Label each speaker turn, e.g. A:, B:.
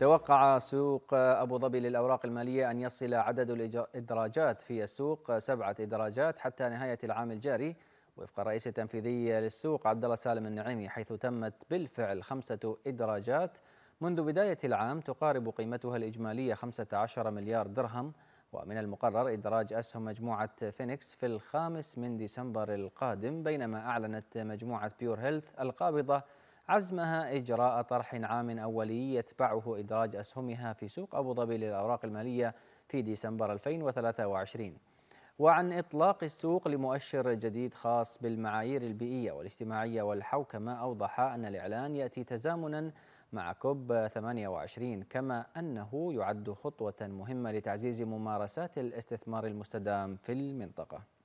A: توقع سوق أبو ظبي للأوراق المالية أن يصل عدد الإدراجات في السوق سبعة إدراجات حتى نهاية العام الجاري وفق الرئيس التنفيذي للسوق عبد الله سالم النعيمي حيث تمت بالفعل خمسة إدراجات منذ بداية العام تقارب قيمتها الإجمالية 15 مليار درهم ومن المقرر إدراج أسهم مجموعة فينيكس في الخامس من ديسمبر القادم بينما أعلنت مجموعة بيور هيلث القابضة عزمها إجراء طرح عام أولي يتبعه إدراج أسهمها في سوق أبو ظبي للأوراق المالية في ديسمبر 2023 وعن إطلاق السوق لمؤشر جديد خاص بالمعايير البيئية والاجتماعية والحوكمة أوضح أن الإعلان يأتي تزامنا مع كوب 28 كما أنه يعد خطوة مهمة لتعزيز ممارسات الاستثمار المستدام في المنطقة